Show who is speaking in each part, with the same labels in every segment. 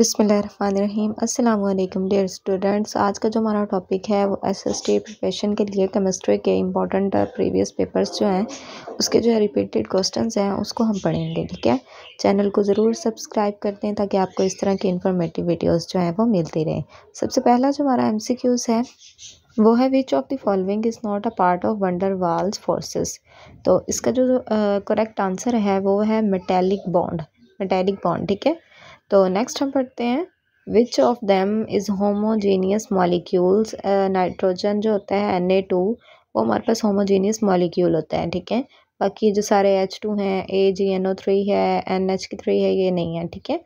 Speaker 1: बिसमीम अल्लाम dear students आज का जो हमारा टॉपिक है वो एस एस टी प्रिपरेशन के लिए केमिस्ट्री के इम्पॉर्टेंट प्रीवियस पेपर्स जो हैं उसके जो है रिपीटेड क्वेश्चंस हैं उसको हम पढ़ेंगे ठीक है चैनल को ज़रूर सब्सक्राइब कर दें ताकि आपको इस तरह की इन्फॉर्मेटिव वीडियोज़ जो हैं वो मिलती रहें सबसे पहला जो हमारा एम सी क्यूज़ है वो है which of the following is not a part of van der Waals forces तो इसका जो करेक्ट uh, आंसर है वो है मेटेलिक बॉन्ड मेटेलिक बॉन्ड ठीक है तो नेक्स्ट हम पढ़ते हैं which of them is homogeneous molecules nitrogen जो होता है एन ए टू वो हमारे पास होमोजेनियस मॉलिक्यूल होता है ठीक है बाकी जो सारे एच टू हैं A G N O three है एन एच की थ्री है ये नहीं है ठीक है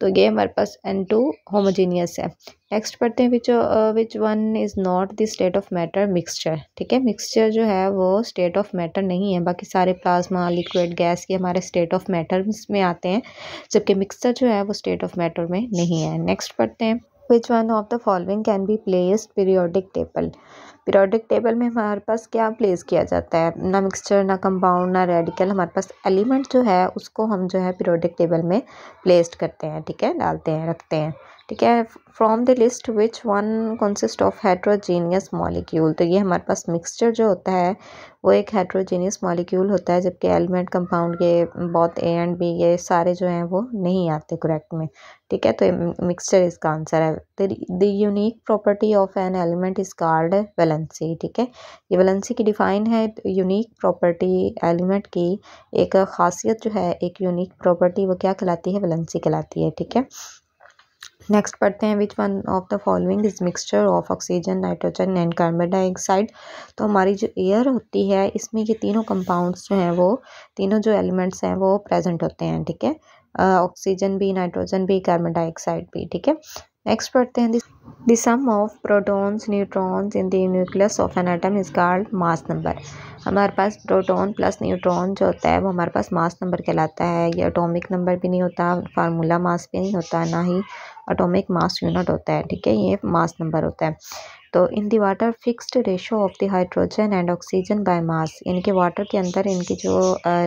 Speaker 1: तो ये हमारे पास एन टू होमोजीनियस है नेक्स्ट पढ़ते हैं which which one is not the state of matter mixture ठीक है मिक्सचर जो है वो स्टेट ऑफ मैटर नहीं है बाकी सारे प्लाज्मा लिक्विड गैस ये हमारे स्टेट ऑफ मैटर में आते हैं जबकि मिक्सचर जो है वो स्टेट ऑफ मैटर में नहीं है नेक्स्ट पढ़ते हैं which one of the following can be placed periodic table periodic table में हमारे पास क्या प्लेस किया जाता है ना मिक्सचर ना कंपाउंड ना रेडिकल हमारे पास एलिमेंट जो है उसको हम जो है पीरियोडिक टेबल में प्लेस्ड करते हैं ठीक है डालते हैं रखते हैं ठीक है from the list which one consist of hydrogenous molecule तो ये हमारे पास मिक्सचर जो होता है वो एक हाइड्रोजीनियस मॉलिक्यूल होता है जबकि एलिमेंट कंपाउंड ये बहुत ए एंड बी ये सारे जो हैं वो नहीं आते करेक्ट में ठीक है तो मिक्सचर इसका आंसर है the unique property of an element is called valency ठीक है ये वेलेंसी की डिफाइन है यूनिक प्रॉपर्टी एलिमेंट की एक खासियत जो है एक यूनिक प्रॉपर्टी वो क्या कहलाती है वेलेंसी कहलाती है ठीक है नेक्स्ट पढ़ते हैं which one of the following is mixture of oxygen nitrogen and carbon dioxide तो हमारी जो एयर होती है इसमें ये तीनों कंपाउंड्स जो हैं वो तीनों जो एलिमेंट्स हैं वो प्रेजेंट होते हैं ठीक है ऑक्सीजन भी नाइट्रोजन भी कार्बन डाइऑक्साइड भी ठीक है नेक्स्ट पढ़ते हैं the sum of protons neutrons in in nucleus of an atom is called mass number हमारे पास प्रोटॉन प्लस न्यूट्रॉन जो होता है वो हमारे पास मास नंबर कहलाता है ये अटोमिक नंबर भी नहीं होता फार्मूला मास भी नहीं होता ना ही अटोमिक मास यूनिट होता है ठीक है ये मास नंबर होता है तो in the water fixed ratio of the hydrogen and oxygen by mass इनके वाटर के अंदर इनकी जो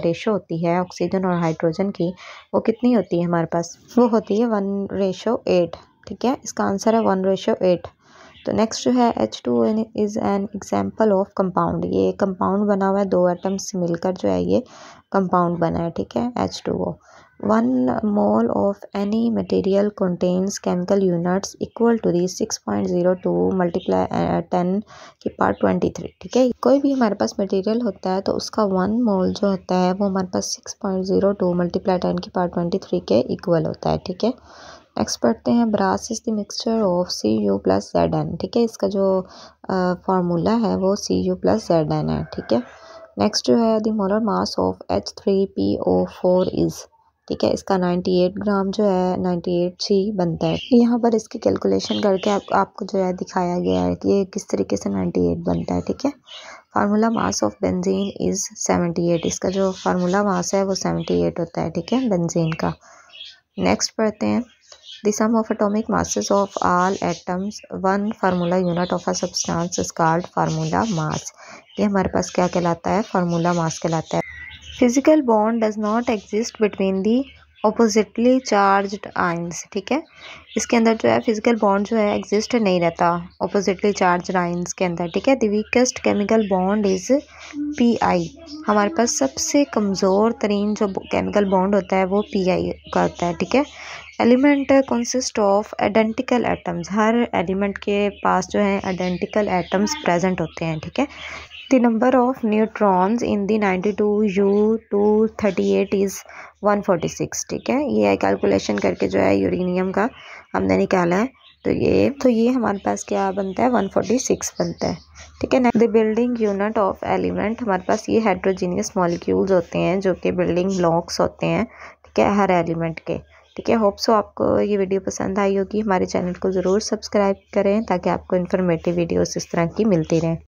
Speaker 1: रेशो होती है ऑक्सीजन और हाइड्रोजन की वो कितनी होती है हमारे पास वो होती है वन रेशो एट ठीक है इसका आंसर है वन रेशो एट तो नेक्स्ट जो है H two N is an example of compound ये कंपाउंड बना हुआ है दो एटम्स मिलकर जो है ये कंपाउंड बना है ठीक है H two O one mole of any material contains chemical units equal to the six point zero two multiply ten की पार्ट ट्वेंटी थ्री ठीक है कोई भी हमारे पास मटेरियल होता है तो उसका वन मोल जो होता है वो हमारे पास six point zero two multiply ten की पार्ट ट्वेंटी थ्री के इक्वल होता है ठीक है नेक्स्ट पढ़ते हैं brass is the mixture of C U plus Z N ठीक है इसका जो फार्मूला है वो C U plus Z N है ठीक है नेक्स्ट जो है the molar mass of H three P O four is ठीक है इसका नाइन्टी एट ग्राम जो है नाइन्टी एट जी बनता है यहाँ पर इसकी कैलकुलेशन करके आप, आपको जो है दिखाया गया है कि ये किस तरीके से नाइन्टी एट बनता है ठीक है formula mass of benzene is seventy eight इसका जो फार्मूला मास है वो सेवेंटी एट होता है ठीक है बेंजीन का नेक्स्ट पढ़ते हैं The sum of atomic masses of all atoms, one formula unit of a substance is called formula mass. ये हमारे पास क्या कहलाता है फार्मूला मास कहलाता है physical bond does not exist between the oppositely charge ions ठीक है इसके अंदर जो है फिजिकल बॉन्ड जो है एग्जिस्ट नहीं रहता अपोजिटली चार्ज आइंस के अंदर ठीक है the weakest chemical bond is P I हमारे पास सबसे कमज़ोर तरीन जो केमिकल बॉन्ड होता है वो पी आई का होता है ठीक है element consist of identical atoms हर एलिमेंट के पास जो है आइडेंटिकल एटम्स प्रेजेंट होते हैं ठीक है The number of neutrons in the 92U238 is 146 ठीक है ये कैलकुलेशन करके जो है यूरेनियम का हमने निकाला है तो ये तो ये हमारे पास क्या बनता है 146 बनता है ठीक है the building unit of element हमारे पास ये हाइड्रोजीनियस मॉलिक्यूल्स होते हैं जो कि बिल्डिंग ब्लॉक्स होते हैं ठीक है हर एलिमेंट के ठीक है होप सो आपको ये वीडियो पसंद आई होगी हमारे चैनल को ज़रूर सब्सक्राइब करें ताकि आपको इन्फॉर्मेटिव वीडियोज इस तरह की मिलती रहें